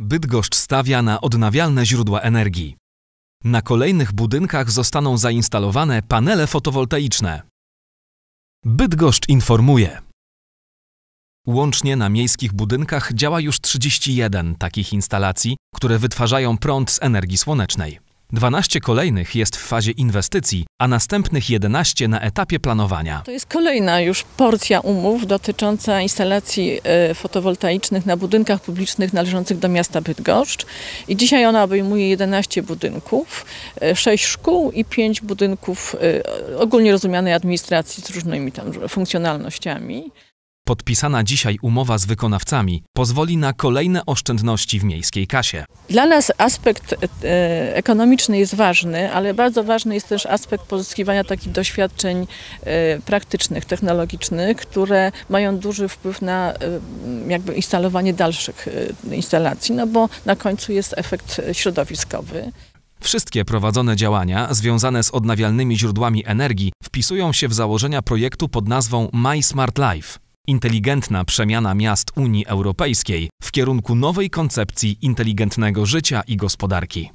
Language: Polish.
Bydgoszcz stawia na odnawialne źródła energii. Na kolejnych budynkach zostaną zainstalowane panele fotowoltaiczne. Bydgoszcz informuje. Łącznie na miejskich budynkach działa już 31 takich instalacji, które wytwarzają prąd z energii słonecznej. 12 kolejnych jest w fazie inwestycji, a następnych 11 na etapie planowania. To jest kolejna już porcja umów dotycząca instalacji y, fotowoltaicznych na budynkach publicznych należących do miasta Bydgoszcz. I dzisiaj ona obejmuje 11 budynków, 6 y, szkół i 5 budynków y, ogólnie rozumianej administracji z różnymi tam funkcjonalnościami podpisana dzisiaj umowa z wykonawcami pozwoli na kolejne oszczędności w miejskiej kasie. Dla nas aspekt e, ekonomiczny jest ważny, ale bardzo ważny jest też aspekt pozyskiwania takich doświadczeń e, praktycznych, technologicznych, które mają duży wpływ na e, jakby instalowanie dalszych instalacji, no bo na końcu jest efekt środowiskowy. Wszystkie prowadzone działania związane z odnawialnymi źródłami energii wpisują się w założenia projektu pod nazwą My Smart Life. Inteligentna przemiana miast Unii Europejskiej w kierunku nowej koncepcji inteligentnego życia i gospodarki.